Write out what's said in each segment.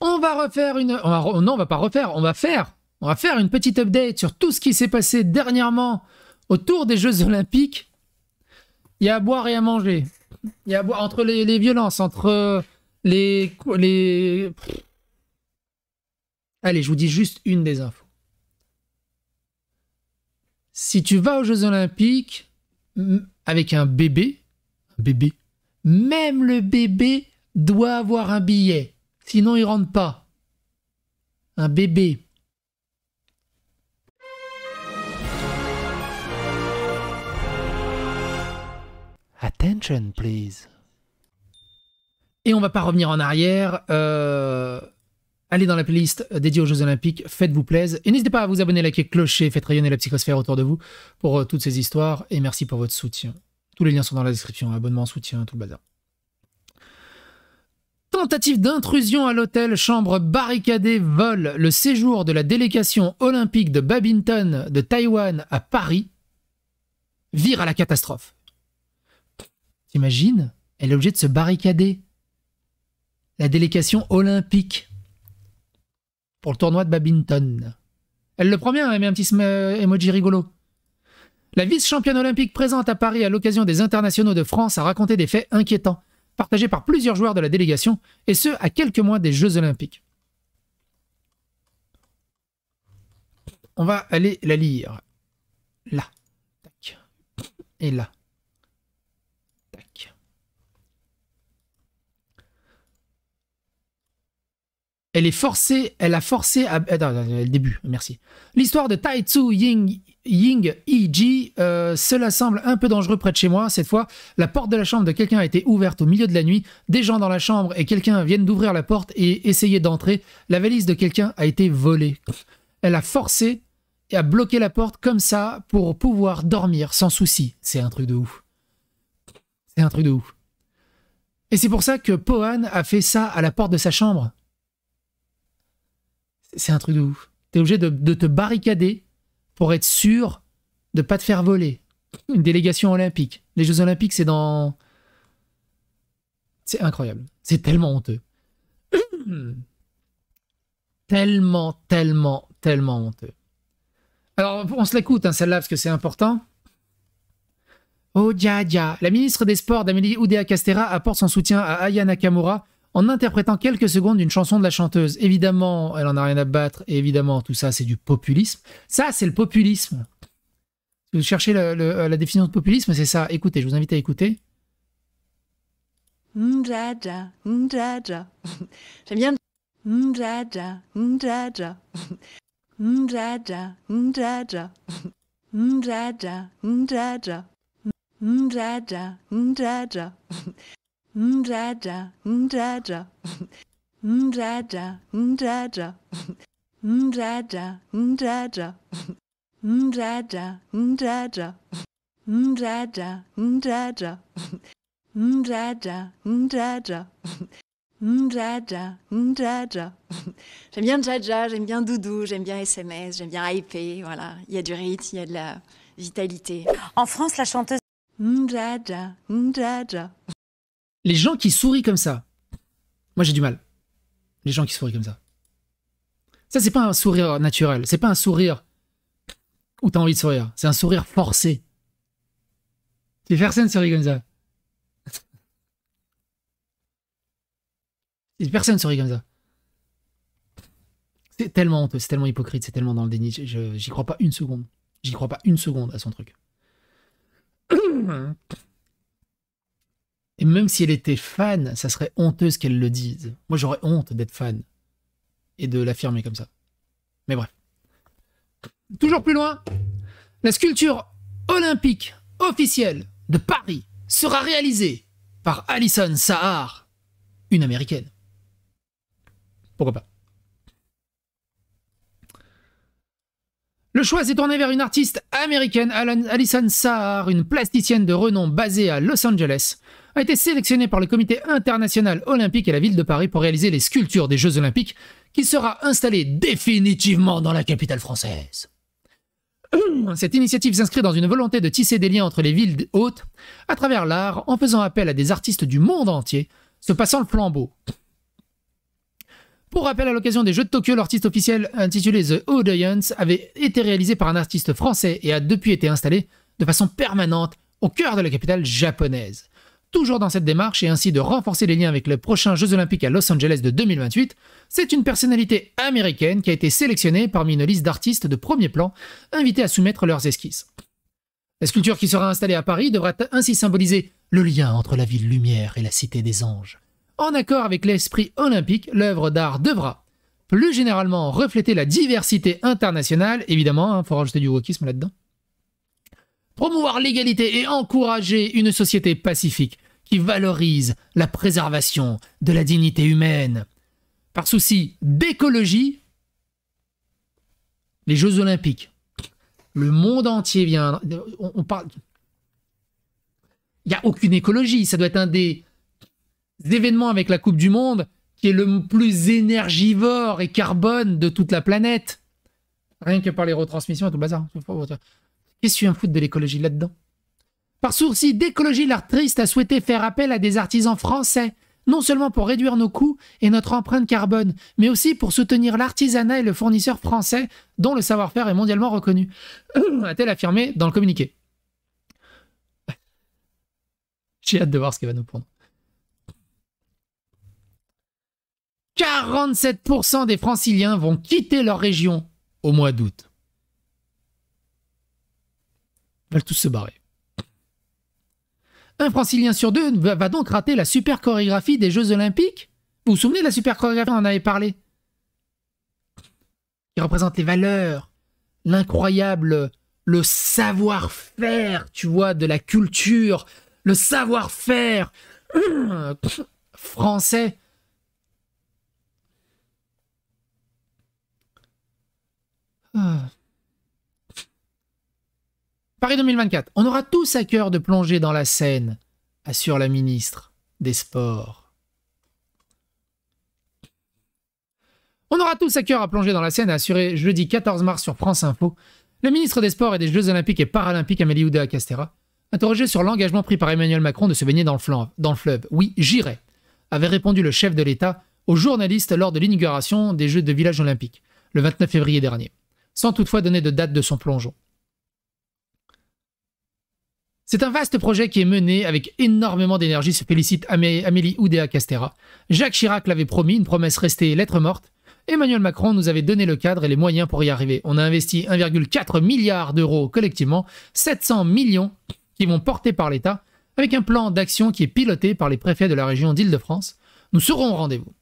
On va refaire une... Non, on va pas refaire, on va faire. On va faire une petite update sur tout ce qui s'est passé dernièrement autour des Jeux Olympiques. Il y a à boire et à manger. Il y a à boire entre les, violences, entre euh, les... les... Allez, je vous dis juste une des infos. Si tu vas aux Jeux Olympiques avec un bébé, un bébé, même le bébé doit avoir un billet. Sinon, il rentre pas. Un bébé. Attention, please. Et on va pas revenir en arrière. Euh, allez dans la playlist dédiée aux Jeux Olympiques, faites-vous plaisir. Et n'hésitez pas à vous abonner, liker, clocher, faites rayonner la psychosphère autour de vous pour euh, toutes ces histoires. Et merci pour votre soutien. Tous les liens sont dans la description, abonnement, soutien, tout le bazar. Tentative d'intrusion à l'hôtel, chambre barricadée, vol, le séjour de la délégation olympique de Babington de Taïwan à Paris vire à la catastrophe. T'imagines Elle est obligée de se barricader. La délégation olympique pour le tournoi de Babington. Elle le prend bien, elle met un petit euh, emoji rigolo. La vice-championne olympique présente à Paris à l'occasion des internationaux de France a raconté des faits inquiétants partagé par plusieurs joueurs de la délégation, et ce, à quelques mois des Jeux Olympiques. On va aller la lire. Là. Tac. Et là. Tac. Elle est forcée, elle a forcé à... Attends, le début, merci. L'histoire de Tzu Ying Ying E.G. Euh, cela semble un peu dangereux près de chez moi. Cette fois, la porte de la chambre de quelqu'un a été ouverte au milieu de la nuit. Des gens dans la chambre et quelqu'un viennent d'ouvrir la porte et essayer d'entrer. La valise de quelqu'un a été volée. Elle a forcé et a bloqué la porte comme ça pour pouvoir dormir sans souci. C'est un truc de ouf. C'est un truc de ouf. Et c'est pour ça que Pohan a fait ça à la porte de sa chambre. C'est un truc de ouf. T'es obligé de te barricader pour être sûr de pas te faire voler. Une délégation olympique. Les Jeux olympiques, c'est dans... C'est incroyable. C'est tellement honteux. tellement, tellement, tellement honteux. Alors, on se l'écoute, hein, celle-là, parce que c'est important. Oh, dia, dia. La ministre des Sports, Damélie Oudéa-Castera, apporte son soutien à Aya Nakamura, en interprétant quelques secondes d'une chanson de la chanteuse. Évidemment, elle en a rien à battre, et évidemment, tout ça, c'est du populisme. Ça, c'est le populisme. vous cherchez euh, la définition de populisme, c'est ça. Écoutez, je vous invite à écouter. J'aime bien. J'aime bien djadja, j'aime bien Doudou, j'aime bien SMS, j'aime bien IP, voilà. Il y a du rythme, il y a de la vitalité. En France, la chanteuse les gens qui sourient comme ça, moi j'ai du mal. Les gens qui sourient comme ça. Ça, c'est pas un sourire naturel. C'est pas un sourire où t'as envie de sourire. C'est un sourire forcé. C'est personne sourit comme ça. personne sourit comme ça. C'est tellement honteux, c'est tellement hypocrite, c'est tellement dans le déni. J'y crois pas une seconde. J'y crois pas une seconde à son truc. Et même si elle était fan, ça serait honteuse qu'elle le dise. Moi, j'aurais honte d'être fan et de l'affirmer comme ça. Mais bref. Toujours plus loin, la sculpture olympique officielle de Paris sera réalisée par Alison Sahar, une américaine. Pourquoi pas Le choix s'est tourné vers une artiste américaine, Alison Saar, une plasticienne de renom basée à Los Angeles, a été sélectionnée par le Comité international olympique et la ville de Paris pour réaliser les sculptures des Jeux olympiques, qui sera installée définitivement dans la capitale française. Cette initiative s'inscrit dans une volonté de tisser des liens entre les villes hautes à travers l'art en faisant appel à des artistes du monde entier, se passant le flambeau. Pour rappel, à l'occasion des Jeux de Tokyo, l'artiste officiel intitulé The Audience avait été réalisé par un artiste français et a depuis été installé de façon permanente au cœur de la capitale japonaise. Toujours dans cette démarche et ainsi de renforcer les liens avec les prochains Jeux Olympiques à Los Angeles de 2028, c'est une personnalité américaine qui a été sélectionnée parmi une liste d'artistes de premier plan invités à soumettre leurs esquisses. La sculpture qui sera installée à Paris devra ainsi symboliser le lien entre la ville lumière et la cité des anges en accord avec l'esprit olympique, l'œuvre d'art devra plus généralement refléter la diversité internationale, évidemment, il hein, faut rajouter du wokisme là-dedans, promouvoir l'égalité et encourager une société pacifique qui valorise la préservation de la dignité humaine. Par souci d'écologie, les Jeux olympiques, le monde entier vient... On, parle... Il n'y a aucune écologie, ça doit être un des événements avec la Coupe du Monde, qui est le plus énergivore et carbone de toute la planète. Rien que par les retransmissions et tout le bazar. Qu'est-ce que tu un foot de l'écologie là-dedans Par sourcil d'écologie, l'artiste a souhaité faire appel à des artisans français, non seulement pour réduire nos coûts et notre empreinte carbone, mais aussi pour soutenir l'artisanat et le fournisseur français dont le savoir-faire est mondialement reconnu, a-t-elle affirmé dans le communiqué. J'ai hâte de voir ce qu'elle va nous prendre. 47% des franciliens vont quitter leur région au mois d'août. Ils veulent tous se barrer. Un francilien sur deux va donc rater la super chorégraphie des Jeux Olympiques. Vous vous souvenez de la super chorégraphie, on en avait parlé Qui représente les valeurs, l'incroyable, le savoir-faire, tu vois, de la culture, le savoir-faire euh, français. Paris 2024, on aura tous à cœur de plonger dans la scène, assure la ministre des Sports. On aura tous à cœur à plonger dans la scène, a assuré jeudi 14 mars sur France Info le ministre des Sports et des Jeux Olympiques et Paralympiques Amélie Oudéa Castera, interrogé sur l'engagement pris par Emmanuel Macron de se baigner dans le, dans le fleuve. Oui, j'irai, avait répondu le chef de l'État aux journalistes lors de l'inauguration des Jeux de Village Olympique, le 29 février dernier, sans toutefois donner de date de son plongeon. C'est un vaste projet qui est mené avec énormément d'énergie, se félicite Amélie Oudéa-Castera. Jacques Chirac l'avait promis, une promesse restée lettre morte. Emmanuel Macron nous avait donné le cadre et les moyens pour y arriver. On a investi 1,4 milliard d'euros collectivement, 700 millions qui vont porter par l'État, avec un plan d'action qui est piloté par les préfets de la région d'Île-de-France. Nous serons au rendez-vous.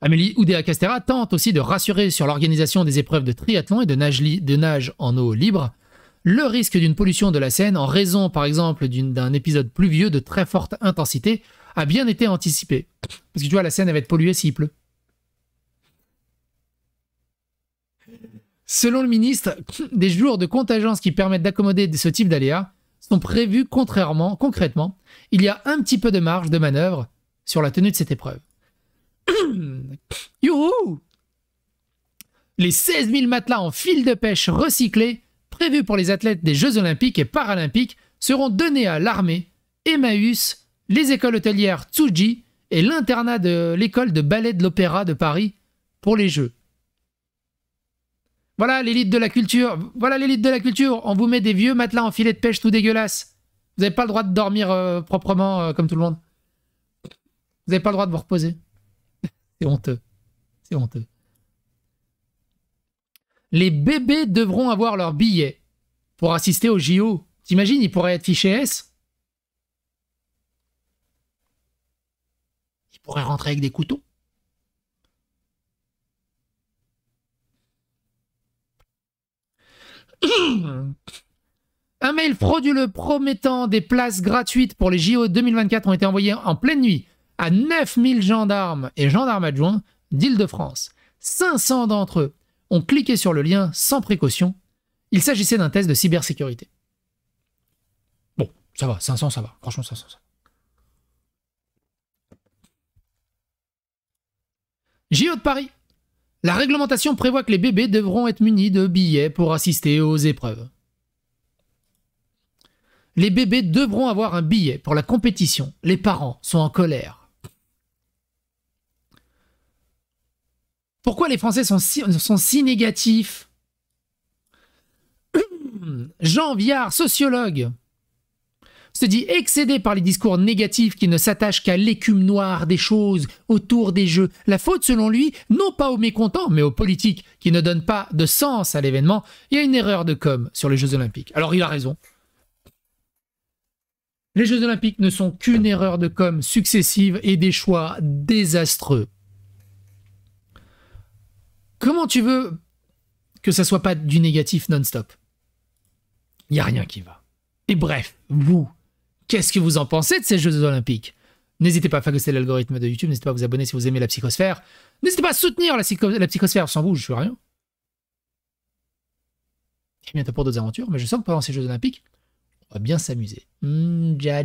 Amélie Oudéa-Castera tente aussi de rassurer sur l'organisation des épreuves de triathlon et de nage en eau libre le risque d'une pollution de la Seine en raison par exemple d'un épisode pluvieux de très forte intensité a bien été anticipé. Parce que tu vois, la Seine va être polluée s'il pleut. Selon le ministre, des jours de contingence qui permettent d'accommoder ce type d'aléas sont prévus contrairement, concrètement. Il y a un petit peu de marge de manœuvre sur la tenue de cette épreuve. Youhou Les 16 000 matelas en fil de pêche recyclés prévus pour les athlètes des Jeux olympiques et paralympiques seront donnés à l'armée, Emmaüs, les écoles hôtelières Tsuji et l'internat de l'école de ballet de l'Opéra de Paris pour les Jeux. Voilà l'élite de la culture, voilà l'élite de la culture, on vous met des vieux matelas en filet de pêche tout dégueulasse. Vous n'avez pas le droit de dormir euh, proprement euh, comme tout le monde. Vous n'avez pas le droit de vous reposer. C'est honteux. C'est honteux les bébés devront avoir leur billet pour assister au JO. T'imagines, ils pourraient être fichés S Ils pourraient rentrer avec des couteaux Un mail frauduleux promettant des places gratuites pour les JO 2024 ont été envoyés en pleine nuit à 9000 gendarmes et gendarmes adjoints d'Île-de-France. 500 d'entre eux ont cliqué sur le lien sans précaution. Il s'agissait d'un test de cybersécurité. Bon, ça va, 500, ça va. Franchement, 500, ça va. JO e de Paris. La réglementation prévoit que les bébés devront être munis de billets pour assister aux épreuves. Les bébés devront avoir un billet pour la compétition. Les parents sont en colère. Pourquoi les Français sont si, si négatifs Jean Viard, sociologue, se dit excédé par les discours négatifs qui ne s'attachent qu'à l'écume noire des choses autour des jeux. La faute, selon lui, non pas aux mécontents, mais aux politiques qui ne donnent pas de sens à l'événement. Il y a une erreur de com sur les Jeux Olympiques. Alors il a raison. Les Jeux Olympiques ne sont qu'une erreur de com successive et des choix désastreux. Comment tu veux que ça soit pas du négatif non-stop Il n'y a rien qui va. Et bref, vous, qu'est-ce que vous en pensez de ces Jeux Olympiques N'hésitez pas à fagoster l'algorithme de YouTube, n'hésitez pas à vous abonner si vous aimez la psychosphère. N'hésitez pas à soutenir la, psychosphère, sans vous, je suis rien. Et bientôt pour d'autres aventures, mais je sens que pendant ces Jeux Olympiques, on va bien s'amuser. Mmm, Dia